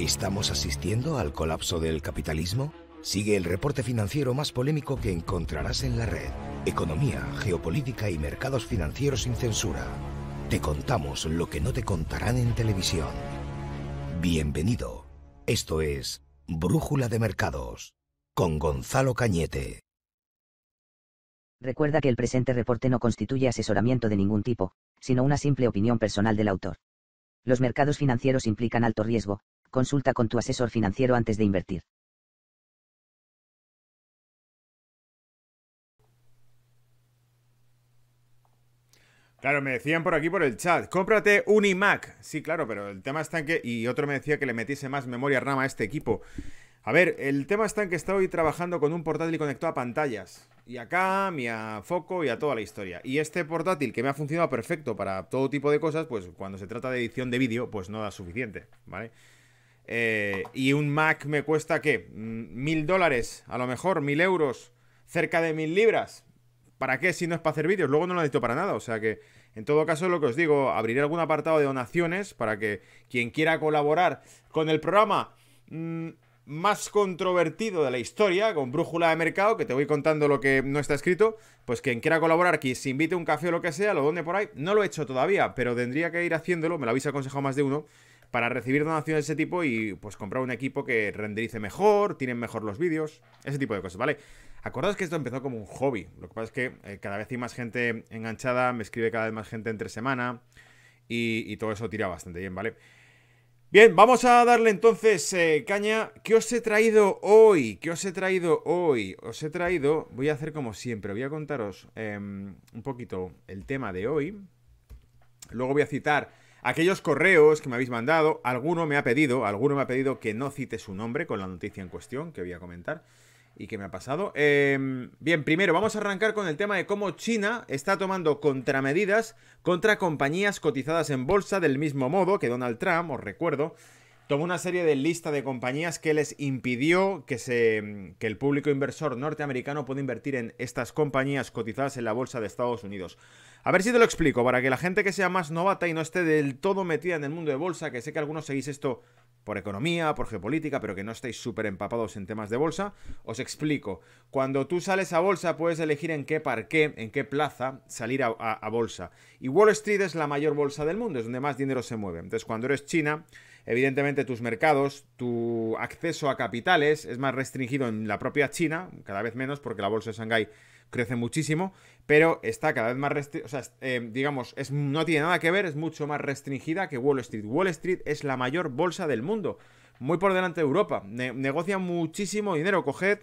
¿Estamos asistiendo al colapso del capitalismo? Sigue el reporte financiero más polémico que encontrarás en la red. Economía, geopolítica y mercados financieros sin censura. Te contamos lo que no te contarán en televisión. Bienvenido. Esto es Brújula de Mercados con Gonzalo Cañete. Recuerda que el presente reporte no constituye asesoramiento de ningún tipo, sino una simple opinión personal del autor. Los mercados financieros implican alto riesgo, consulta con tu asesor financiero antes de invertir. Claro, me decían por aquí por el chat, cómprate un iMac. Sí, claro, pero el tema está en que... Y otro me decía que le metiese más memoria RAM a este equipo. A ver, el tema está en que estoy trabajando con un portátil conectado a pantallas. Y a Cam, y a Foco, y a toda la historia. Y este portátil, que me ha funcionado perfecto para todo tipo de cosas, pues cuando se trata de edición de vídeo, pues no da suficiente, ¿vale? Eh, y un Mac me cuesta, ¿qué? Mm, mil dólares, a lo mejor, mil euros, cerca de mil libras. ¿Para qué si no es para hacer vídeos? Luego no lo dicho para nada. O sea que, en todo caso, lo que os digo, abriré algún apartado de donaciones para que quien quiera colaborar con el programa mm, más controvertido de la historia, con Brújula de Mercado, que te voy contando lo que no está escrito, pues quien quiera colaborar, quien se invite un café o lo que sea, lo donde por ahí. No lo he hecho todavía, pero tendría que ir haciéndolo, me lo habéis aconsejado más de uno para recibir donaciones de ese tipo y pues comprar un equipo que renderice mejor, tienen mejor los vídeos, ese tipo de cosas, ¿vale? Acordaos que esto empezó como un hobby, lo que pasa es que eh, cada vez hay más gente enganchada, me escribe cada vez más gente entre semana y, todo eso tira bastante bien, ¿vale? Bien, vamos a darle entonces eh, caña. ¿Qué os he traído hoy? ¿Qué os he traído hoy? Os he traído, voy a hacer como siempre, voy a contaros em, un poquito el tema de hoy. Luego voy a citar Aquellos correos que me habéis mandado, alguno me ha pedido, alguno me ha pedido que no cite su nombre con la noticia en cuestión que voy a comentar y que me ha pasado. Em, bien, primero vamos a arrancar con el tema de cómo China está tomando contramedidas contra compañías cotizadas en bolsa del mismo modo que Donald Trump, os recuerdo, tomó una serie de lista de compañías que les impidió que, se, que el público inversor norteamericano pueda invertir en estas compañías cotizadas en la bolsa de Estados Unidos. A ver si te lo explico, para que la gente que sea más novata y no esté del todo metida en el mundo de bolsa, que sé que algunos seguís esto por economía, por geopolítica, pero que no estáis súper empapados en temas de bolsa, os explico. Cuando tú sales a bolsa puedes elegir en qué parqué, en qué plaza salir a, a bolsa. Y Wall Street es la mayor bolsa del mundo, es donde más dinero se mueve. Entonces cuando eres China, evidentemente tus mercados, tu acceso a capitales es más restringido en la propia China, cada vez menos porque la bolsa de Shanghái crece muchísimo, pero está cada vez más restringida, o sea, eh, digamos, es, no tiene nada que ver, es mucho más restringida que Wall Street. Wall Street es la mayor bolsa del mundo, muy por delante de Europa, negocia muchísimo dinero, coged...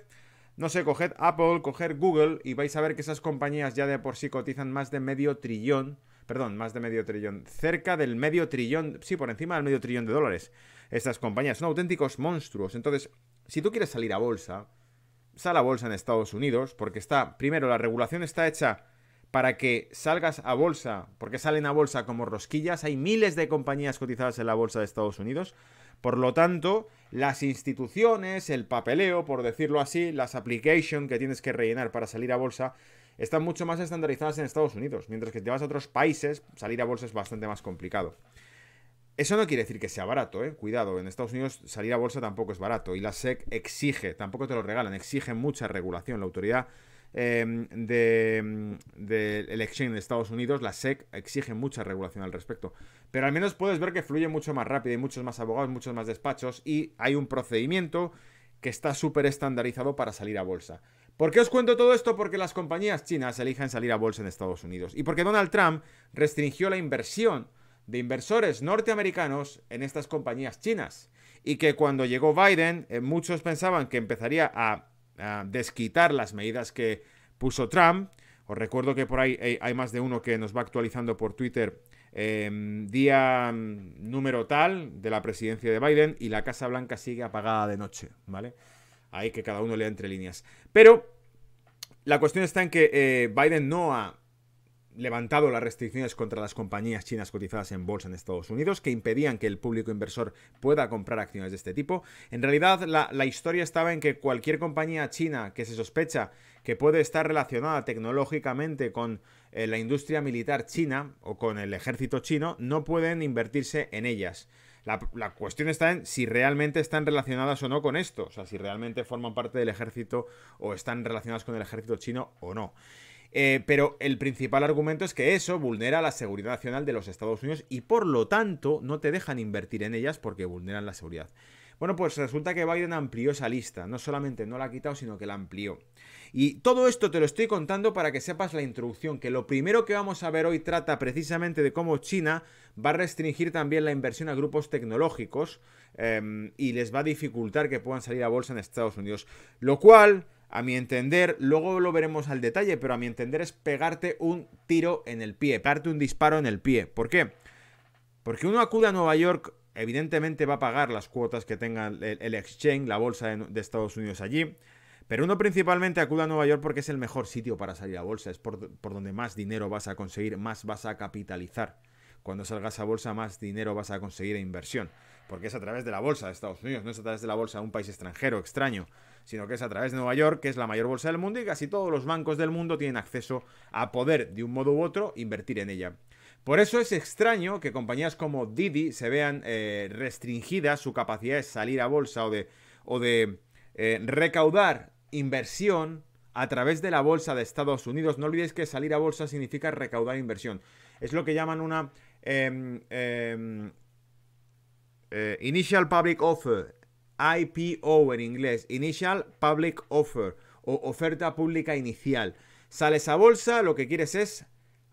No sé, coged Apple, coged Google y vais a ver que esas compañías ya de por sí cotizan más de medio trillón, perdón, más de medio trillón, cerca del medio trillón, sí, por encima del medio trillón de dólares. Estas compañías son auténticos monstruos. Entonces, si tú quieres salir a bolsa, a bolsa en Estados Unidos, porque está, primero, la regulación está hecha para que salgas a bolsa, porque salen a bolsa como rosquillas, hay miles de compañías cotizadas en la bolsa de Estados Unidos, por lo tanto, las instituciones, el papeleo, por decirlo así, las applications que tienes que rellenar para salir a bolsa, están mucho más estandarizadas en Estados Unidos, mientras que te vas a otros países, salir a bolsa es bastante más complicado. Eso no quiere decir que sea barato, ¿eh? Cuidado, en Estados Unidos salir a bolsa tampoco es barato y la SEC exige, tampoco te lo regalan, exige mucha regulación. La autoridad em, de, mm, el exchange de Estados Unidos, la SEC, exige mucha regulación al respecto. Pero al menos puedes ver que fluye mucho más rápido, hay muchos más abogados, muchos más despachos y hay un procedimiento que está súper estandarizado para salir a bolsa. ¿Por qué os cuento todo esto? Porque las compañías chinas eligen salir a bolsa en Estados Unidos y porque Donald Trump restringió la inversión de inversores norteamericanos en estas compañías chinas. Y que cuando llegó Biden, eh, muchos pensaban que empezaría a, desquitar las medidas que puso Trump. Os recuerdo que por ahí eh, hay, más de uno que nos va actualizando por Twitter em, día mm, número tal de la presidencia de Biden y la Casa Blanca sigue apagada de noche, ¿vale? Ahí que cada uno lea entre líneas. Pero la cuestión está en que eh, Biden no ha levantado las restricciones contra las compañías chinas cotizadas en bolsa en Estados Unidos que impedían que el público inversor pueda comprar acciones de este tipo. En realidad la, historia estaba en que cualquier compañía china que se sospecha que puede estar relacionada tecnológicamente con eh, la industria militar china o con el ejército chino no pueden invertirse en ellas. La, la, cuestión está en si realmente están relacionadas o no con esto, o sea, si realmente forman parte del ejército o están relacionadas con el ejército chino o no. Eh, pero el principal argumento es que eso vulnera la seguridad nacional de los Estados Unidos y por lo tanto no te dejan invertir en ellas porque vulneran la seguridad. Bueno, pues resulta que Biden amplió esa lista. No solamente no la ha quitado, sino que la amplió. Y todo esto te lo estoy contando para que sepas la introducción, que lo primero que vamos a ver hoy trata precisamente de cómo China va a restringir también la inversión a grupos tecnológicos em, y les va a dificultar que puedan salir a bolsa en Estados Unidos. Lo cual a mi entender, luego lo veremos al detalle, pero a mi entender es pegarte un tiro en el pie, pegarte un disparo en el pie. ¿Por qué? Porque uno acude a Nueva York, evidentemente va a pagar las cuotas que tenga el, exchange, la bolsa de, Estados Unidos allí, pero uno principalmente acude a Nueva York porque es el mejor sitio para salir a bolsa, es por, donde más dinero vas a conseguir, más vas a capitalizar. Cuando salgas a bolsa, más dinero vas a conseguir en inversión, porque es a través de la bolsa de Estados Unidos, no es a través de la bolsa de un país extranjero, extraño sino que es a través de Nueva York, que es la mayor bolsa del mundo y casi todos los bancos del mundo tienen acceso a poder, de un modo u otro, invertir en ella. Por eso es extraño que compañías como Didi se vean eh, restringidas su capacidad de salir a bolsa o de, o de eh, recaudar inversión a través de la bolsa de Estados Unidos. No olvidéis que salir a bolsa significa recaudar inversión. Es lo que llaman una em, em, eh, Initial Public Offer, IPO en inglés, Initial Public Offer o oferta pública inicial. Sales a bolsa, lo que quieres es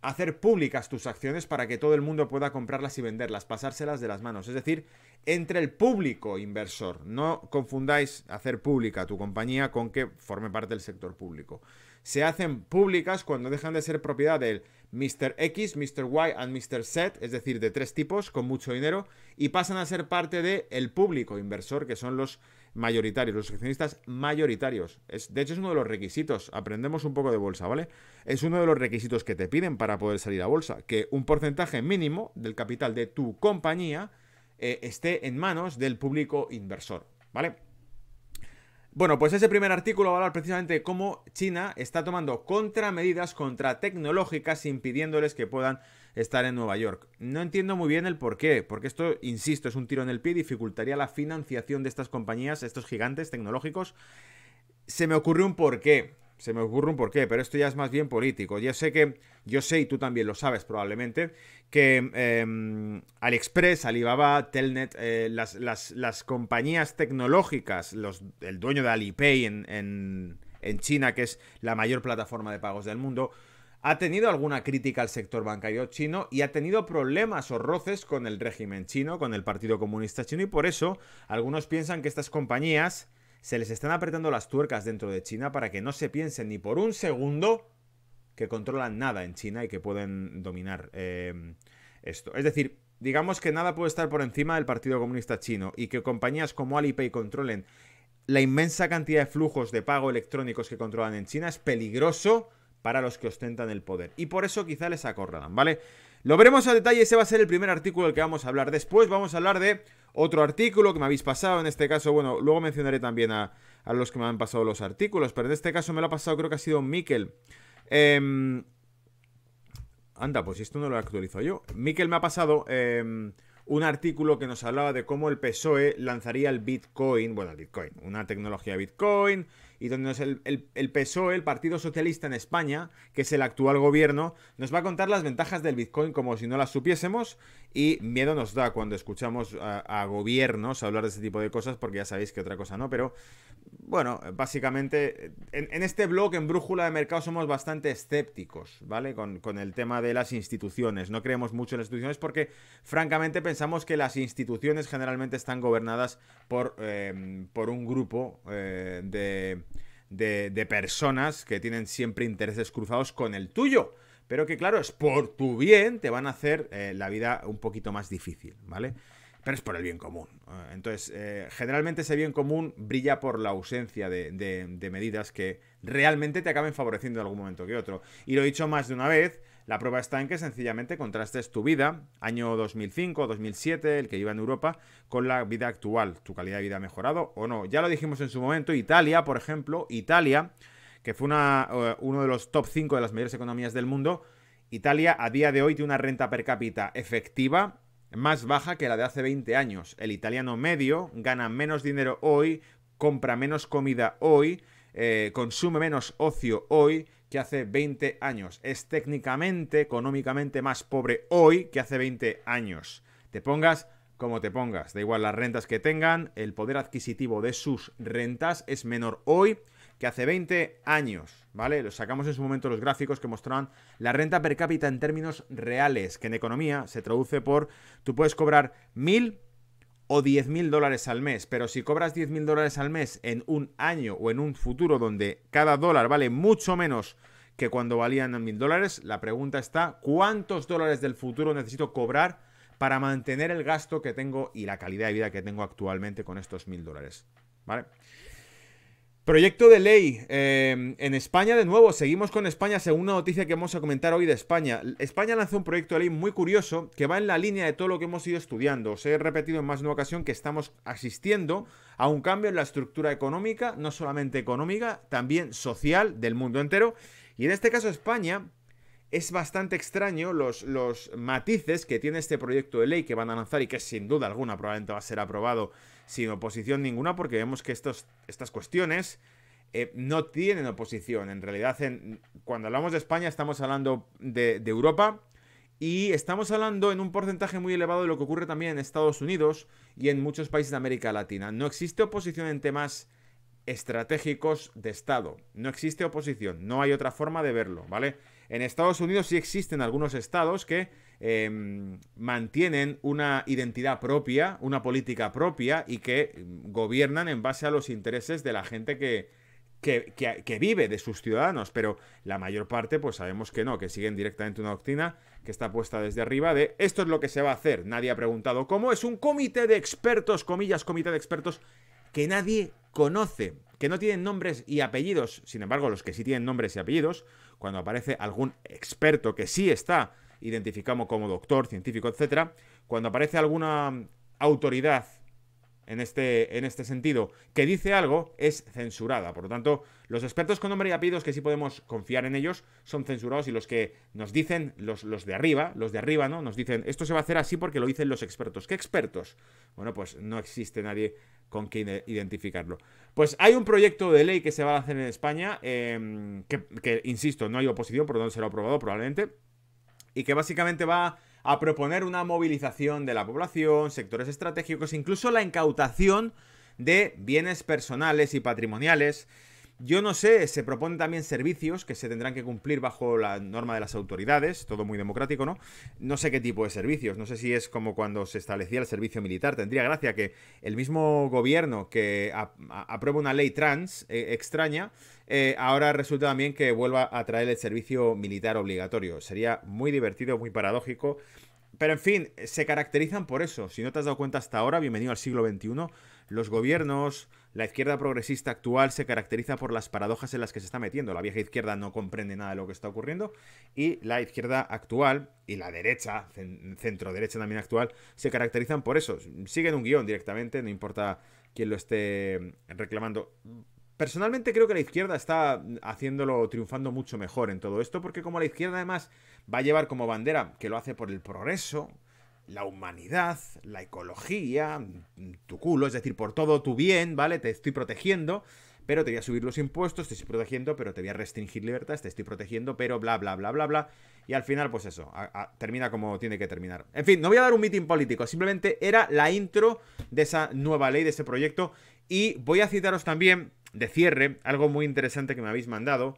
hacer públicas tus acciones para que todo el mundo pueda comprarlas y venderlas, pasárselas de las manos. Es decir, entre el público inversor. No confundáis hacer pública tu compañía con que forme parte del sector público. Se hacen públicas cuando dejan de ser propiedad del Mr. X, Mr. Y and Mr. Z, es decir, de tres tipos con mucho dinero, y pasan a ser parte del el público inversor, que son los mayoritarios, los accionistas mayoritarios. de hecho, es uno de los requisitos. Aprendemos un poco de bolsa, ¿vale? Es uno de los requisitos que te piden para poder salir a bolsa, que un porcentaje mínimo del capital de tu compañía eh, esté en manos del público inversor, ¿vale? Bueno, pues ese primer artículo va a hablar precisamente de cómo China está tomando contramedidas contra tecnológicas impidiéndoles que puedan estar en Nueva York. No entiendo muy bien el porqué, porque esto, insisto, es un tiro en el pie, dificultaría la financiación de estas compañías, estos gigantes tecnológicos. Se me ocurrió un porqué se me ocurre un porqué, pero esto ya es más bien político. Ya sé que, yo sé, y tú también lo sabes probablemente, que em, AliExpress, Alibaba, Telnet, eh, las, compañías tecnológicas, los, el dueño de Alipay en, en China, que es la mayor plataforma de pagos del mundo, ha tenido alguna crítica al sector bancario chino y ha tenido problemas o roces con el régimen chino, con el Partido Comunista Chino, y por eso algunos piensan que estas compañías se les están apretando las tuercas dentro de China para que no se piensen ni por un segundo que controlan nada en China y que pueden dominar em, esto. Es decir, digamos que nada puede estar por encima del Partido Comunista Chino y que compañías como Alipay controlen la inmensa cantidad de flujos de pago electrónicos que controlan en China es peligroso para los que ostentan el poder. Y por eso quizá les acorralan, ¿vale? Lo veremos a detalle, ese va a ser el primer artículo del que vamos a hablar. Después vamos a hablar de otro artículo que me habéis pasado, en este caso, bueno, luego mencionaré también a, los que me han pasado los artículos, pero en este caso me lo ha pasado, creo que ha sido Miquel. Em, anda, pues esto no lo actualizo yo. Miquel me ha pasado... Em, un artículo que nos hablaba de cómo el PSOE lanzaría el Bitcoin, bueno, el Bitcoin, una tecnología Bitcoin y donde el, el, PSOE, el Partido Socialista en España, que es el actual gobierno, nos va a contar las ventajas del Bitcoin como si no las supiésemos y miedo nos da cuando escuchamos a, gobiernos hablar de ese tipo de cosas, porque ya sabéis que otra cosa no, pero bueno, básicamente en, este blog, en Brújula de Mercado, somos bastante escépticos, ¿vale? Con, el tema de las instituciones. No creemos mucho en las instituciones porque, francamente, pensamos que las instituciones generalmente están gobernadas por, eh, por un grupo eh, de de, personas que tienen siempre intereses cruzados con el tuyo pero que claro, es por tu bien, te van a hacer eh, la vida un poquito más difícil, ¿vale? Pero es por el bien común. Eh, entonces, eh, generalmente ese bien común brilla por la ausencia de, de medidas que realmente te acaben favoreciendo en algún momento que otro. Y lo he dicho más de una vez, la prueba está en que sencillamente contrastes tu vida, año 2005, 2007, el que iba en Europa, con la vida actual, tu calidad de vida ha mejorado o no. Ya lo dijimos en su momento, Italia, por ejemplo, Italia, que fue una, eh, uno de los top 5 de las mayores economías del mundo, Italia a día de hoy tiene una renta per cápita efectiva más baja que la de hace 20 años. El italiano medio gana menos dinero hoy, compra menos comida hoy, eh, consume menos ocio hoy que hace 20 años. Es técnicamente, económicamente más pobre hoy que hace 20 años. Te pongas como te pongas, da igual las rentas que tengan, el poder adquisitivo de sus rentas es menor hoy que hace 20 años, ¿vale? Los sacamos en su momento los gráficos que mostraban la renta per cápita en términos reales, que en economía se traduce por tú puedes cobrar 1000 o 10.000 mil dólares al mes. Pero si cobras 10.000 mil dólares al mes en un año o en un futuro donde cada dólar vale mucho menos que cuando valían mil dólares, la pregunta está, ¿cuántos dólares del futuro necesito cobrar para mantener el gasto que tengo y la calidad de vida que tengo actualmente con estos mil dólares? ¿Vale? Proyecto de ley. Em, en España, de nuevo, seguimos con España, según una noticia que vamos a comentar hoy de España. España lanzó un proyecto de ley muy curioso que va en la línea de todo lo que hemos ido estudiando. Os he repetido en más de una ocasión que estamos asistiendo a un cambio en la estructura económica, no solamente económica, también social del mundo entero. Y en este caso, España es bastante extraño los, los, matices que tiene este proyecto de ley que van a lanzar y que sin duda alguna probablemente va a ser aprobado sin oposición ninguna, porque vemos que estos, estas cuestiones eh, no tienen oposición. En realidad, cuando hablamos de España, estamos hablando de, de Europa, y estamos hablando en un porcentaje muy elevado de lo que ocurre también en Estados Unidos y en muchos países de América Latina. No existe oposición en temas estratégicos de Estado. No existe oposición. No hay otra forma de verlo, ¿vale? En Estados Unidos sí existen algunos estados que Em, mantienen una identidad propia, una política propia y que em, gobiernan en base a los intereses de la gente que, que, vive de sus ciudadanos, pero la mayor parte, pues sabemos que no, que siguen directamente una doctrina que está puesta desde arriba de esto es lo que se va a hacer. Nadie ha preguntado cómo es un comité de expertos, comillas, comité de expertos, que nadie conoce, que no tienen nombres y apellidos. Sin embargo, los que sí tienen nombres y apellidos, cuando aparece algún experto que sí está identificamos como doctor, científico, etc., cuando aparece alguna autoridad en este, en este sentido que dice algo, es censurada. Por lo tanto, los expertos con nombre y apellidos que sí podemos confiar en ellos son censurados y los que nos dicen, los, los de arriba, los de arriba, ¿no? Nos dicen, esto se va a hacer así porque lo dicen los expertos. ¿Qué expertos? Bueno, pues no existe nadie con quien identificarlo. Pues hay un proyecto de ley que se va a hacer en España, em, que, que, insisto, no hay oposición, por lo tanto será aprobado probablemente y que básicamente va a proponer una movilización de la población, sectores estratégicos, incluso la incautación de bienes personales y patrimoniales. Yo no sé, se proponen también servicios que se tendrán que cumplir bajo la norma de las autoridades, todo muy democrático, ¿no? No sé qué tipo de servicios, no sé si es como cuando se establecía el servicio militar, tendría gracia que el mismo gobierno que aprueba una ley trans eh, extraña, eh, ahora resulta también que vuelva a traer el servicio militar obligatorio. Sería muy divertido, muy paradójico. Pero en fin, se caracterizan por eso. Si no te has dado cuenta hasta ahora, bienvenido al siglo XXI. Los gobiernos, la izquierda progresista actual se caracteriza por las paradojas en las que se está metiendo. La vieja izquierda no comprende nada de lo que está ocurriendo y la izquierda actual y la derecha, centro derecha también actual, se caracterizan por eso. Siguen un guión directamente, no importa quién lo esté reclamando. Personalmente creo que la izquierda está haciéndolo, triunfando mucho mejor en todo esto, porque como la izquierda además va a llevar como bandera que lo hace por el progreso, la humanidad, la ecología, tu culo, es decir, por todo tu bien, ¿vale? Te estoy protegiendo, pero te voy a subir los impuestos, te estoy protegiendo, pero te voy a restringir libertades, te estoy protegiendo, pero bla, bla, bla, bla, bla. Y al final, pues eso, termina como tiene que terminar. En fin, no voy a dar un mitin político, simplemente era la intro de esa nueva ley, de ese proyecto, y voy a citaros también de cierre, algo muy interesante que me habéis mandado.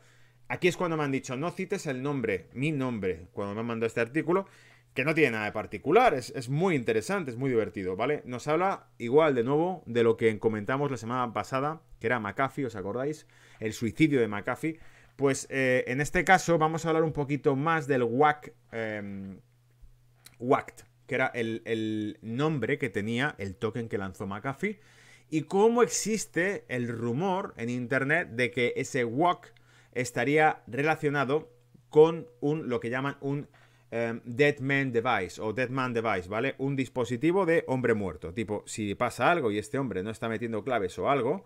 Aquí es cuando me han dicho, no cites el nombre, mi nombre, cuando me han mandado este artículo, que no tiene nada de particular, es, muy interesante, es muy divertido, ¿vale? Nos habla igual de nuevo de lo que comentamos la semana pasada, que era McAfee, ¿os acordáis? El suicidio de McAfee. Pues eh, en este caso vamos a hablar un poquito más del WAC, em, WACT, que era el, el nombre que tenía el token que lanzó McAfee y cómo existe el rumor en Internet de que ese walk estaría relacionado con un, lo que llaman un em, dead man device o dead man device, ¿vale? Un dispositivo de hombre muerto. Tipo, si pasa algo y este hombre no está metiendo claves o algo,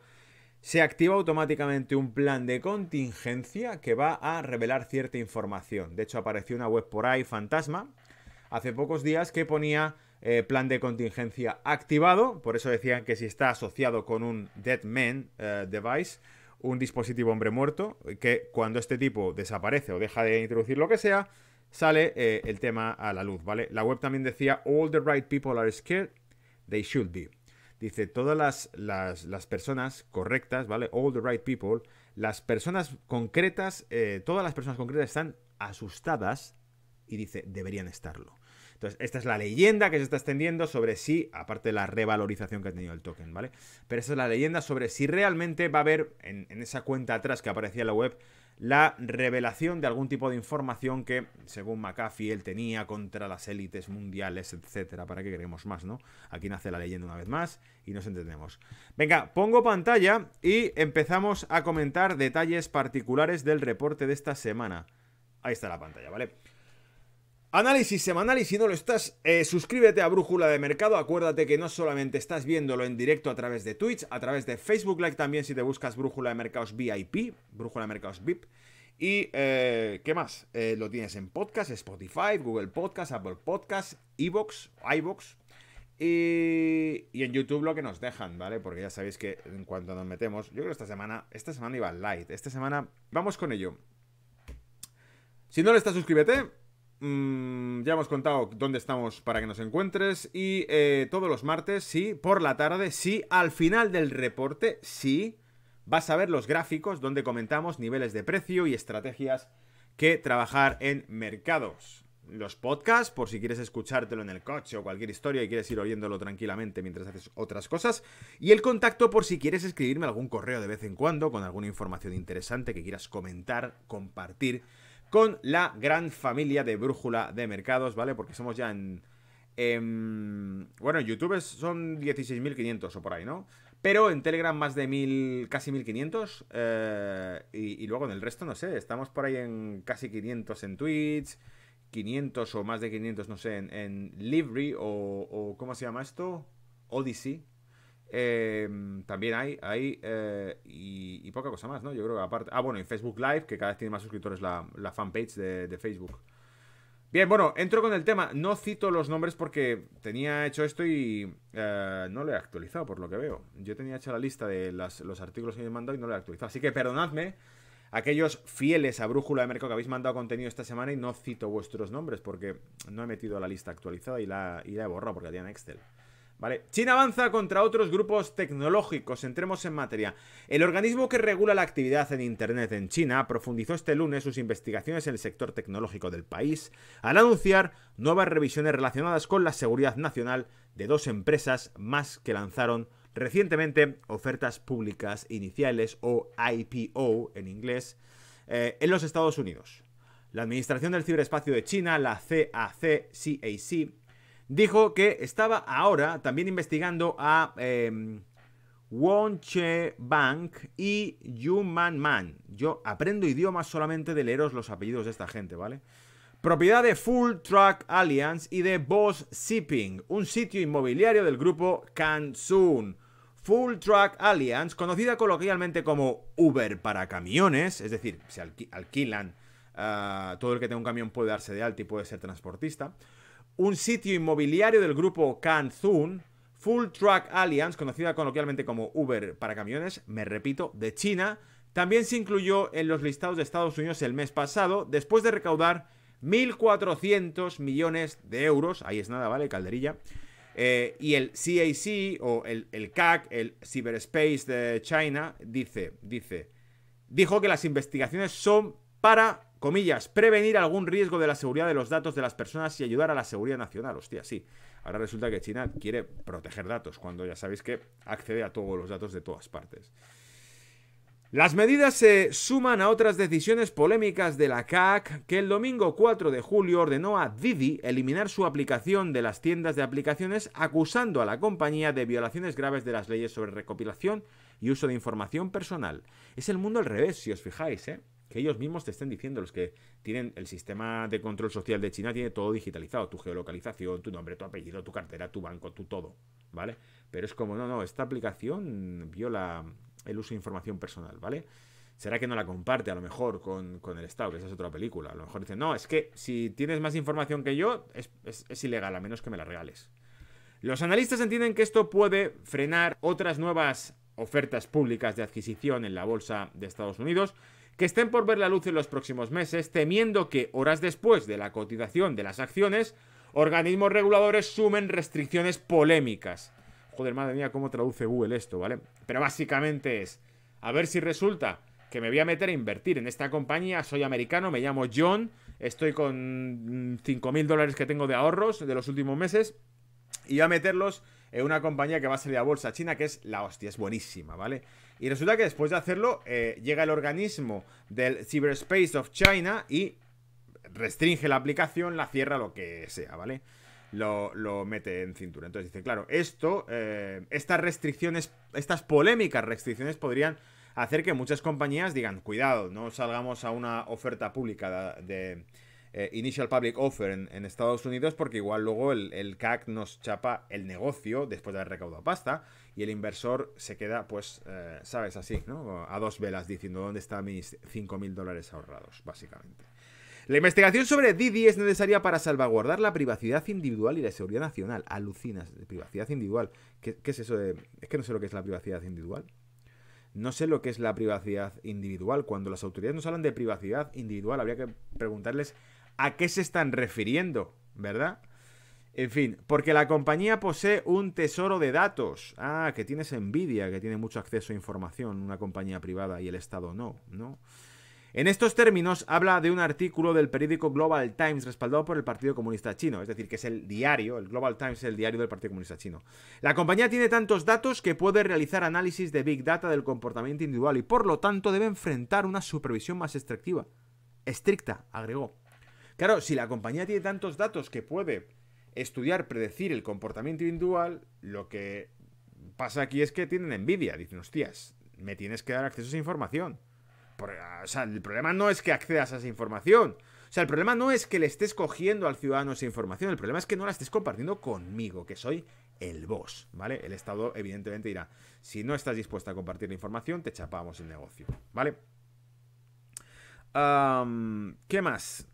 se activa automáticamente un plan de contingencia que va a revelar cierta información. De hecho, apareció una web por ahí, Fantasma, hace pocos días que ponía eh, plan de contingencia activado. Por eso decían que si está asociado con un Dead Man eh, Device, un dispositivo hombre muerto, que cuando este tipo desaparece o deja de introducir lo que sea, sale eh, el tema a la luz, ¿vale? La web también decía, all the right people are scared, they should be. Dice, todas las, las personas correctas, ¿vale? All the right people, las personas concretas, todas las personas concretas están asustadas y dice, deberían estarlo. Entonces, esta es la leyenda que se está extendiendo sobre si, aparte de la revalorización que ha tenido el token, ¿vale? Pero esa es la leyenda sobre si realmente va a haber en, esa cuenta atrás que aparecía en la web la revelación de algún tipo de información que, según McAfee, él tenía contra las élites mundiales, etcétera. ¿Para que queremos más, no? Aquí nace la leyenda una vez más y nos entendemos. Venga, pongo pantalla y empezamos a comentar detalles particulares del reporte de esta semana. Ahí está la pantalla, ¿vale? Análisis semanal y si no lo estás, eh, suscríbete a Brújula de Mercado. Acuérdate que no solamente estás viéndolo en directo a través de Twitch, a través de Facebook Live también si te buscas Brújula de Mercados VIP, Brújula de Mercados VIP. Y eh, qué más, eh, lo tienes en podcast, Spotify, Google Podcast, Apple Podcast, Evox, iBox. Y, y en YouTube lo que nos dejan, ¿vale? Porque ya sabéis que en cuanto nos metemos, yo creo que esta semana, esta semana iba light, esta semana vamos con ello. Si no lo estás, suscríbete Mm, ya hemos contado dónde estamos para que nos encuentres. Y eh, todos los martes, sí, por la tarde, sí, al final del reporte, sí, vas a ver los gráficos donde comentamos niveles de precio y estrategias que trabajar en mercados. Los podcasts, por si quieres escuchártelo en el coche o cualquier historia y quieres ir oyéndolo tranquilamente mientras haces otras cosas. Y el contacto por si quieres escribirme algún correo de vez en cuando con alguna información interesante que quieras comentar, compartir con la gran familia de Brújula de Mercados, ¿vale? Porque somos ya en... Em, bueno, en YouTube son 16.500 o por ahí, ¿no? Pero en Telegram más de mil, casi 1500. Eh, y, luego en el resto, no sé, estamos por ahí en casi 500 en Twitch, 500 o más de 500, no sé, en, en o, o, ¿Cómo se llama esto? Odyssey. Em, también hay, hay eh, y, poca cosa más, ¿no? Yo creo que aparte. Ah, bueno, y Facebook Live, que cada vez tiene más suscriptores la, fanpage de, Facebook. Bien, bueno, entro con el tema. No cito los nombres porque tenía hecho esto y eh, no lo he actualizado, por lo que veo. Yo tenía hecha la lista de los artículos que me he mandado y no lo he actualizado. Así que perdonadme aquellos fieles a Brújula de Mercado que habéis mandado contenido esta semana y no cito vuestros nombres porque no he metido la lista actualizada y la, y la he borrado porque la tenía en Excel. China avanza contra otros grupos tecnológicos. Entremos en materia. El organismo que regula la actividad en Internet en China profundizó este lunes sus investigaciones en el sector tecnológico del país al anunciar nuevas revisiones relacionadas con la seguridad nacional de dos empresas más que lanzaron recientemente ofertas públicas iniciales o IPO en inglés eh, en los Estados Unidos. La Administración del Ciberespacio de China, la CACCAC dijo que estaba ahora también investigando a em, Wonche Bank y Yuman Man. Yo aprendo idiomas solamente de leeros los apellidos de esta gente, ¿vale? Propiedad de Full Truck Alliance y de Boss Shipping, un sitio inmobiliario del grupo Kansun. Full Truck Alliance, conocida coloquialmente como Uber para camiones, es decir, se alquilan, ah, todo el que tenga un camión puede darse de alta y puede ser transportista un sitio inmobiliario del grupo CanZun, Full Truck Alliance, conocida coloquialmente como Uber para camiones, me repito, de China, también se incluyó en los listados de Estados Unidos el mes pasado, después de recaudar 1.400 millones de euros, ahí es nada, ¿vale? Calderilla. Eh, y el CAC o el, el, CAC, el Cyberspace de China, dice, dice, dijo que las investigaciones son para comillas, prevenir algún riesgo de la seguridad de los datos de las personas y ayudar a la seguridad nacional. Hostia, sí. Ahora resulta que China quiere proteger datos cuando ya sabéis que accede a todos los datos de todas partes. Las medidas se suman a otras decisiones polémicas de la CAC, que el domingo 4 de julio ordenó a Didi eliminar su aplicación de las tiendas de aplicaciones, acusando a la compañía de violaciones graves de las leyes sobre recopilación y uso de información personal. Es el mundo al revés, si os fijáis, ¿eh? que ellos mismos te estén diciendo, los que tienen el sistema de control social de China, tiene todo digitalizado, tu geolocalización, tu nombre, tu apellido, tu cartera, tu banco, tu todo, ¿vale? Pero es como, no, no, esta aplicación viola el uso de información personal, ¿vale? ¿Será que no la comparte a lo mejor con, el Estado? Que esa es otra película. A lo mejor dicen, no, es que si tienes más información que yo, es, ilegal, a menos que me la regales. Los analistas entienden que esto puede frenar otras nuevas ofertas públicas de adquisición en la bolsa de Estados Unidos, que estén por ver la luz en los próximos meses, temiendo que, horas después de la cotización de las acciones, organismos reguladores sumen restricciones polémicas. Joder, madre mía, cómo traduce Google esto, ¿vale? Pero básicamente es, a ver si resulta que me voy a meter a invertir en esta compañía, soy americano, me llamo John, estoy con 5.000 mm, dólares que tengo de ahorros de los últimos meses y voy a meterlos en una compañía que va a salir a bolsa china, que es la hostia, es buenísima, ¿vale? Y resulta que después de hacerlo, eh, llega el organismo del Cyberspace of China y restringe la aplicación, la cierra, lo que sea, ¿vale? Lo, mete en cintura. Entonces dice, claro, esto, eh, estas restricciones, estas polémicas restricciones podrían hacer que muchas compañías digan, cuidado, no salgamos a una oferta pública de eh, initial Public Offer en, Estados Unidos porque igual luego el, CAC nos chapa el negocio después de haber recaudado pasta y el inversor se queda, pues, eh, sabes, así, ¿no? A dos velas diciendo dónde están mis 5.000 dólares ahorrados, básicamente. La investigación sobre Didi es necesaria para salvaguardar la privacidad individual y la seguridad nacional. Alucinas, privacidad individual. ¿Qué, qué es eso de...? Es que no sé lo que es la privacidad individual. No sé lo que es la privacidad individual. Cuando las autoridades nos hablan de privacidad individual, habría que preguntarles a qué se están refiriendo, ¿verdad? En fin, porque la compañía posee un tesoro de datos. Ah, que tienes envidia, que tiene mucho acceso a información, una compañía privada y el Estado no, ¿no? En estos términos habla de un artículo del periódico Global Times respaldado por el Partido Comunista Chino, es decir, que es el diario, el Global Times es el diario del Partido Comunista Chino. La compañía tiene tantos datos que puede realizar análisis de Big Data del comportamiento individual y por lo tanto debe enfrentar una supervisión más Estricta, agregó. Claro, si la compañía tiene tantos datos que puede estudiar, predecir el comportamiento individual, lo que pasa aquí es que tienen envidia. Dicen, hostias, me tienes que dar acceso a esa información. Ah, o sea, el problema no es que accedas a esa información. O sea, el problema no es que le estés cogiendo al ciudadano esa información, el problema es que no la estés compartiendo conmigo, que soy el boss, ¿vale? El Estado evidentemente dirá, si no estás dispuesta a compartir la información, te chapamos el negocio, ¿vale? ¿Qué más?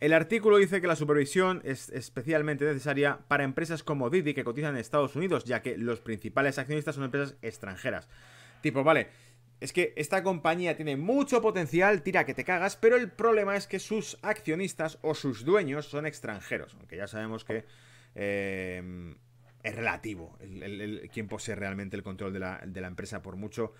El artículo dice que la supervisión es especialmente necesaria para empresas como Didi que cotizan en Estados Unidos, ya que los principales accionistas son empresas extranjeras. Tipo, vale, es que esta compañía tiene mucho potencial, tira que te cagas, pero el problema es que sus accionistas o sus dueños son extranjeros, aunque ya sabemos que eh, es relativo el, quien posee realmente el control de la empresa, por mucho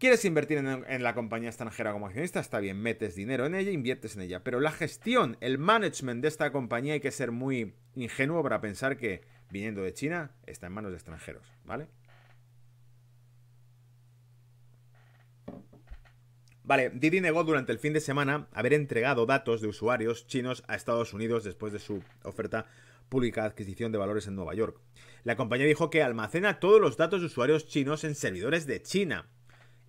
¿Quieres invertir en, la compañía extranjera como accionista? Está bien, metes dinero en ella, inviertes en ella. Pero la gestión, el management de esta compañía hay que ser muy ingenuo para pensar que, viniendo de China, está en manos de extranjeros, ¿vale? Vale, Didi negó durante el fin de semana haber entregado datos de usuarios chinos a Estados Unidos después de su oferta pública de adquisición de valores en Nueva York. La compañía dijo que almacena todos los datos de usuarios chinos en servidores de China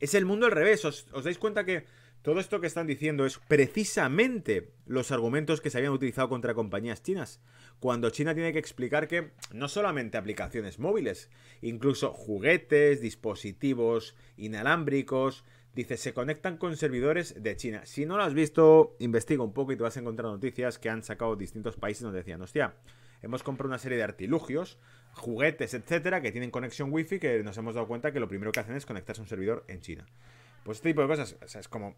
es el mundo al revés. ¿Os, dais cuenta que todo esto que están diciendo es precisamente los argumentos que se habían utilizado contra compañías chinas? Cuando China tiene que explicar que no solamente aplicaciones móviles, incluso juguetes, dispositivos inalámbricos, dice, se conectan con servidores de China. Si no lo has visto, investiga un poco y te vas a encontrar noticias que han sacado distintos países donde decían, hostia, hemos comprado una serie de artilugios, juguetes, etcétera, que tienen conexión wifi que nos hemos dado cuenta que lo primero que hacen es conectarse a un servidor en China. Pues este tipo de cosas, o sea, es como...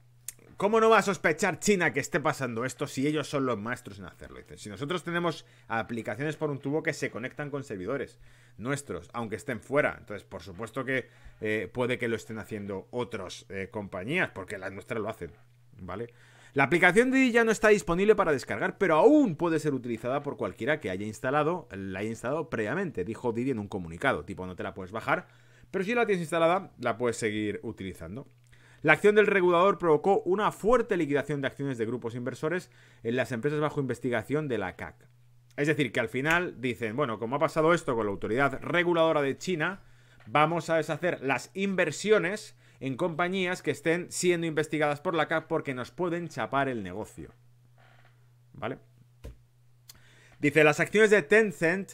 ¿Cómo no va a sospechar China que esté pasando esto si ellos son los maestros en hacerlo? si nosotros tenemos aplicaciones por un tubo que se conectan con servidores nuestros, aunque estén fuera. Entonces, por supuesto que eh, puede que lo estén haciendo otras eh, compañías, porque las nuestras lo hacen, ¿vale? La aplicación de ya no está disponible para descargar, pero aún puede ser utilizada por cualquiera que haya instalado, la haya instalado previamente, dijo Didi en un comunicado, tipo no te la puedes bajar, pero si la tienes instalada, la puedes seguir utilizando. La acción del regulador provocó una fuerte liquidación de acciones de grupos inversores en las empresas bajo investigación de la CAC. Es decir, que al final dicen, bueno, como ha pasado esto con la autoridad reguladora de China, vamos a deshacer las inversiones en compañías que estén siendo investigadas por la CAP porque nos pueden chapar el negocio. ¿Vale? Dice, las acciones de Tencent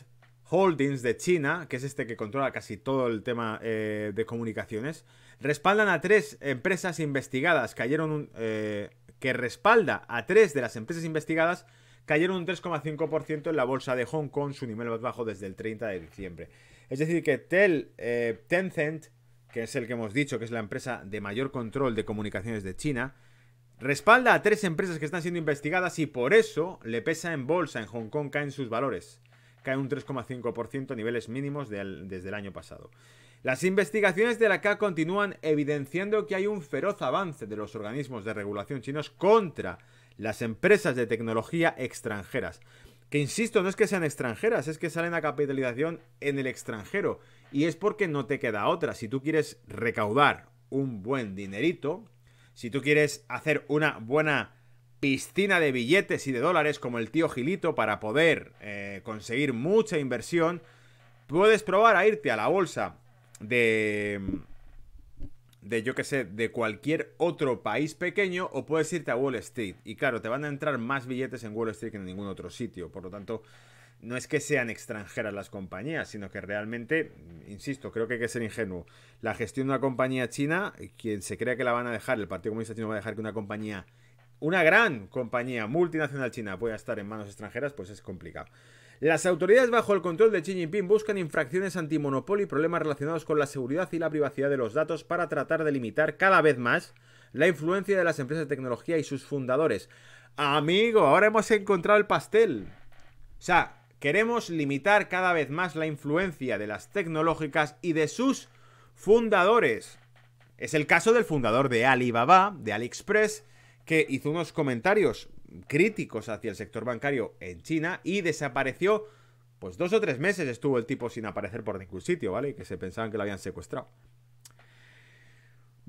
Holdings de China, que es este que controla casi todo el tema eh, de comunicaciones, respaldan a tres empresas investigadas, cayeron eh, que respalda a tres de las empresas investigadas, cayeron un 3,5% en la bolsa de Hong Kong, su nivel más bajo desde el 30 de diciembre. Es decir, que Tel, eh, Tencent que es el que hemos dicho, que es la empresa de mayor control de comunicaciones de China, respalda a tres empresas que están siendo investigadas y por eso le pesa en bolsa. En Hong Kong caen sus valores. Cae un 3,5% a niveles mínimos desde el año pasado. Las investigaciones de la CA continúan evidenciando que hay un feroz avance de los organismos de regulación chinos contra las empresas de tecnología extranjeras. Que insisto, no es que sean extranjeras, es que salen a capitalización en el extranjero. Y es porque no te queda otra. Si tú quieres recaudar un buen dinerito, si tú quieres hacer una buena piscina de billetes y de dólares como el tío Gilito para poder eh, conseguir mucha inversión, puedes probar a irte a la bolsa de de yo que sé, de cualquier otro país pequeño o puedes irte a Wall Street. Y claro, te van a entrar más billetes en Wall Street que en ningún otro sitio. Por lo tanto, no es que sean extranjeras las compañías, sino que realmente, insisto, creo que hay que ser ingenuo. La gestión de una compañía china, quien se crea que la van a dejar, el Partido Comunista Chino va a dejar que una compañía, una gran compañía multinacional china pueda estar en manos extranjeras, pues es complicado. Las autoridades bajo el control de Xi Jinping buscan infracciones antimonopolio y problemas relacionados con la seguridad y la privacidad de los datos para tratar de limitar cada vez más la influencia de las empresas de tecnología y sus fundadores. Amigo, ahora hemos encontrado el pastel. O sea, Queremos limitar cada vez más la influencia de las tecnológicas y de sus fundadores. Es el caso del fundador de Alibaba, de AliExpress, que hizo unos comentarios críticos hacia el sector bancario en China y desapareció. Pues dos o tres meses estuvo el tipo sin aparecer por ningún sitio, ¿vale? Que se pensaban que lo habían secuestrado.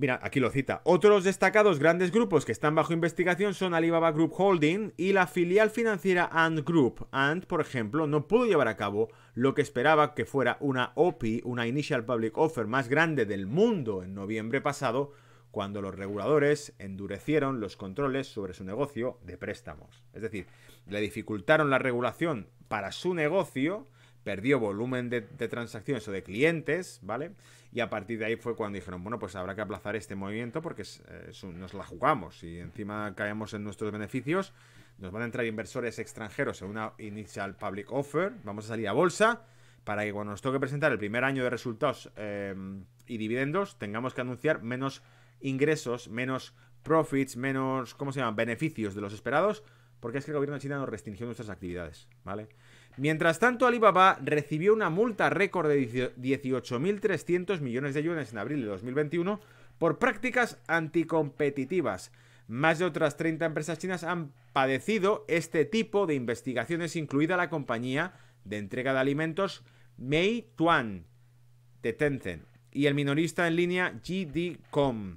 Mira, aquí lo cita. Otros destacados grandes grupos que están bajo investigación son Alibaba Group Holding y la filial financiera Ant Group. Ant, por ejemplo, no pudo llevar a cabo lo que esperaba que fuera una OPI, una Initial Public Offer más grande del mundo en noviembre pasado, cuando los reguladores endurecieron los controles sobre su negocio de préstamos. Es decir, le dificultaron la regulación para su negocio, perdió volumen de, de transacciones o de clientes, ¿vale? y a partir de ahí fue cuando dijeron, bueno, pues habrá que aplazar este movimiento porque es, eh, nos la jugamos y encima caemos en nuestros beneficios, nos van a entrar inversores extranjeros en una initial public offer, vamos a salir a bolsa para que cuando nos toque presentar el primer año de resultados em, y dividendos tengamos que anunciar menos ingresos, menos profits, menos, ¿cómo se llama?, beneficios de los esperados, porque es que el gobierno de China nos restringió nuestras actividades, ¿vale? Mientras tanto, Alibaba recibió una multa récord de 18.300 millones de yuanes en abril de 2021 por prácticas anticompetitivas. Más de otras 30 empresas chinas han padecido este tipo de investigaciones, incluida la compañía de entrega de alimentos Meituan de Tencent y el minorista en línea GD.com.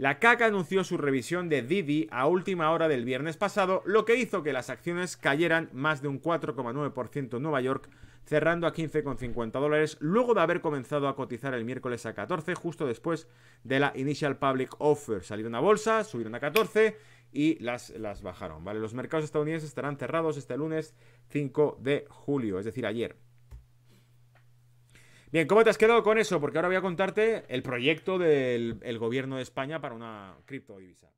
La CAC anunció su revisión de Didi a última hora del viernes pasado, lo que hizo que las acciones cayeran más de un 4,9% en Nueva York, cerrando a 15,50 dólares, luego de haber comenzado a cotizar el miércoles a 14, justo después de la Initial Public Offer. Salieron a bolsa, subieron a 14 y las, las bajaron. ¿vale? Los mercados estadounidenses estarán cerrados este lunes 5 de julio, es decir, ayer. Bien, ¿cómo te has quedado con eso? Porque ahora voy a contarte el proyecto del gobierno de España para una criptodivisa.